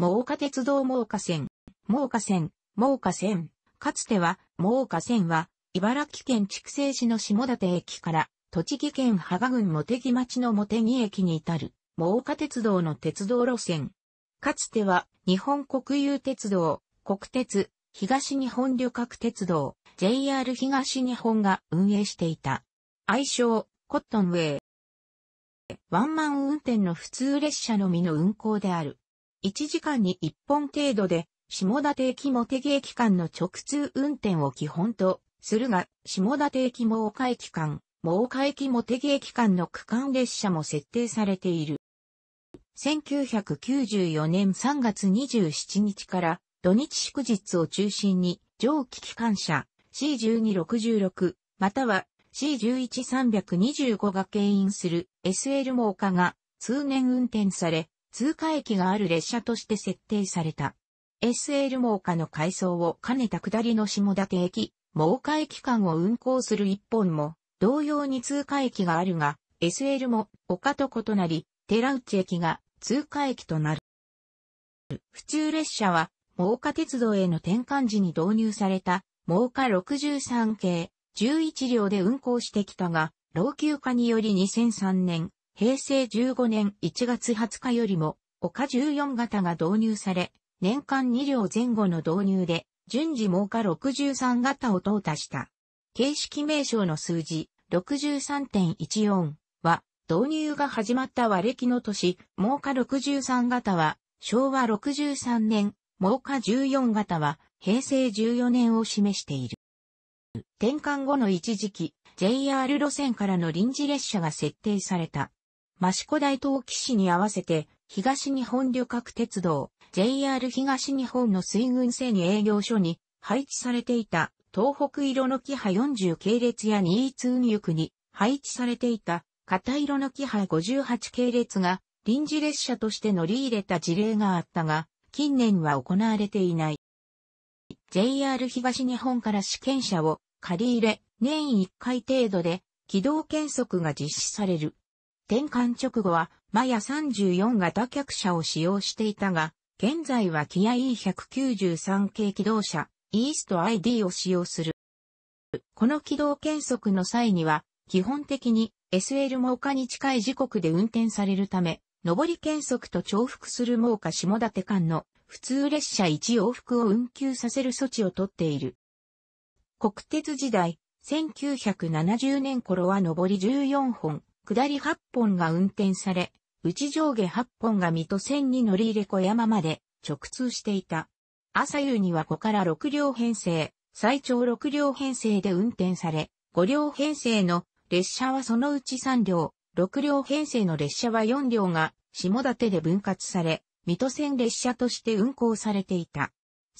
真岡鉄道真岡線、真岡線、真岡線。かつては、真岡線は、茨城県筑西市の下館駅から、栃木県芳賀郡茂木町の茂木駅に至る、真岡鉄道の鉄道路線。かつては、日本国有鉄道、国鉄、東日本旅客鉄道、JR 東日本が運営していた。愛称、コットンウェイ。ワンマン運転の普通列車のみの運行である。1時間に1本程度で、下館駅茂木駅間の直通運転を基本とするが、下館駅茂岡駅間、茂岡駅茂木駅間の区間列車も設定されている。1994年3月27日から土日祝日を中心に蒸気機関車 C1266 または C11325 が牽引する SL モーカが通年運転され通過駅がある列車として設定された。SL 猛火の改装を兼ねた下りの下館駅、猛火駅間を運行する一本も、同様に通過駅があるが、SL も丘と異なり、寺内駅が通過駅となる。府中列車は、猛火鉄道への転換時に導入された、猛岡63系、11両で運行してきたが、老朽化により2003年、平成15年1月20日よりも、岡14型が導入され、年間2両前後の導入で、順次も岡63型を淘汰した。形式名称の数字63.14は、導入が始まった和暦の年、もうか63型は、昭和63年、もうか14型は、平成14年を示している。転換後の一時期、JR 路線からの臨時列車が設定された。益子大東騎士に合わせて、東日本旅客鉄道、JR 東日本の水軍船に営業所に配置されていた、東北色のキハ40系列や2位運輸区に配置されていた、片色のキハ58系列が、臨時列車として乗り入れた事例があったが、近年は行われていない。JR 東日本から試験車を借り入れ、年1回程度で軌道検測が実施される。転換直後は、マヤ34型客車を使用していたが、現在はキア E193 系機動車、イースト ID を使用する。この軌道検測の際には、基本的に SL モ火カに近い時刻で運転されるため、上り検測と重複するモーカ下館間の普通列車1往復を運休させる措置をとっている。国鉄時代、1970年頃は上り14本、下り8本が運転され、内上下8本が水戸線に乗り入れ小山まで直通していた。朝夕には5から6両編成、最長6両編成で運転され、5両編成の列車はそのうち3両、6両編成の列車は4両が下館で分割され、水戸線列車として運行されていた。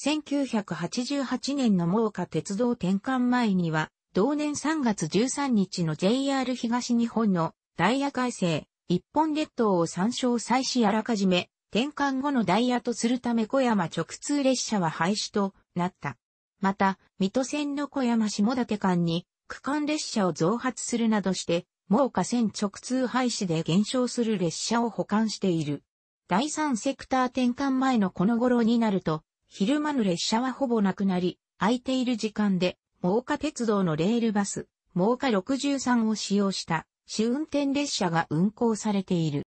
1988年の猛火鉄道転換前には、同年3月13日の JR 東日本のダイヤ改正、一本列島を参照再しあらかじめ、転換後のダイヤとするため小山直通列車は廃止となった。また、水戸線の小山下館間に区間列車を増発するなどして、もう線直通廃止で減少する列車を保管している。第三セクター転換前のこの頃になると、昼間の列車はほぼなくなり、空いている時間で、真岡鉄道のレールバス、真岡63を使用した試運転列車が運行されている。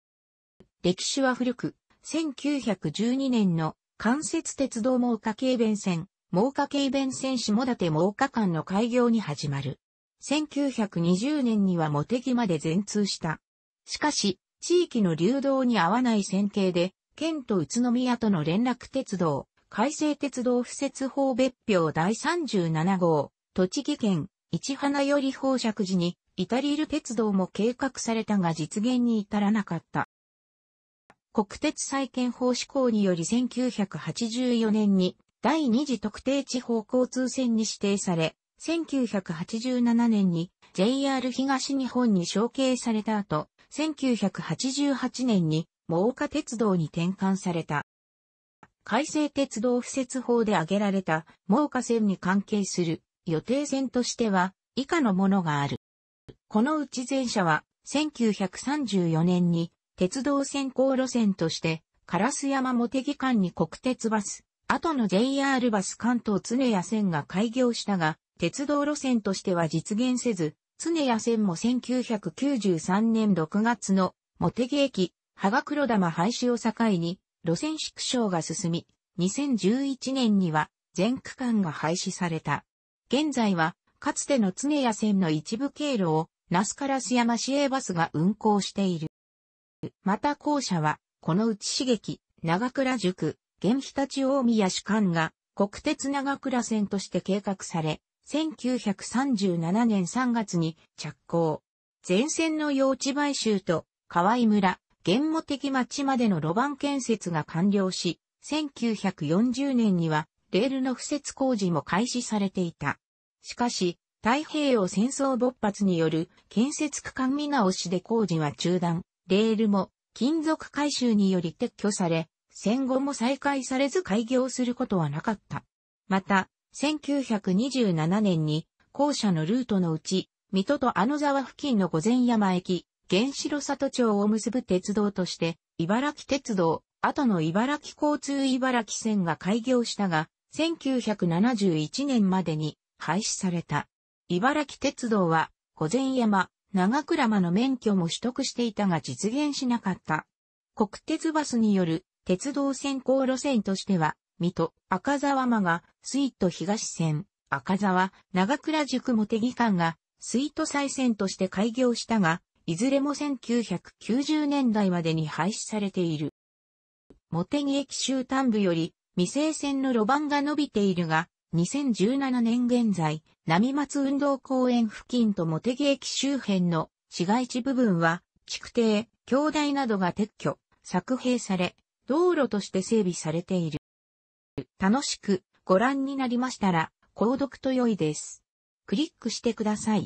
歴史は古く、1912年の関節鉄道猛火軽便線、猛火軽便線下館猛火間の開業に始まる。1920年には茂木まで全通した。しかし、地域の流動に合わない線形で、県と宇都宮との連絡鉄道、改正鉄道敷設法別表第37号、栃木県、市花より宝石時にイタリール鉄道も計画されたが実現に至らなかった。国鉄再建法施行により1984年に第二次特定地方交通線に指定され、1987年に JR 東日本に承継された後、1988年に猛火鉄道に転換された。改正鉄道不設法で挙げられた猛火線に関係する予定線としては以下のものがある。このうち前者は、1934年に鉄道先行路線として、烏山茂木間に国鉄バス、後の JR バス関東常谷線が開業したが、鉄道路線としては実現せず、常谷線も1993年6月の茂木駅、羽賀黒玉廃止を境に、路線縮小が進み、2011年には全区間が廃止された。現在は、かつての常谷線の一部経路をナスカラス山市営バスが運行している。また校舎は、この内刺激、長倉塾、現日立大宮主幹が国鉄長倉線として計画され、1937年3月に着工。前線の用地買収と河合村、原母的町までの路盤建設が完了し、1940年にはレールの付設工事も開始されていた。しかし、太平洋戦争勃発による建設区間見直しで工事は中断、レールも金属回収により撤去され、戦後も再開されず開業することはなかった。また、1927年に校舎のルートのうち、水戸と阿野沢付近の御前山駅、原子炉里町を結ぶ鉄道として、茨城鉄道、後の茨城交通茨城線が開業したが、1971年までに廃止された。茨城鉄道は、保前山、長倉間の免許も取得していたが実現しなかった。国鉄バスによる鉄道先行路線としては、水戸、赤沢間が、水戸東線、赤沢、長倉宿茂木間が、水戸再線として開業したが、いずれも1990年代までに廃止されている。茂木駅周端部より、未成線の路盤が伸びているが、2017年現在、波松運動公園付近と茂木駅周辺の市街地部分は、築堤、橋台などが撤去、削閉され、道路として整備されている。楽しくご覧になりましたら、購読と良いです。クリックしてください。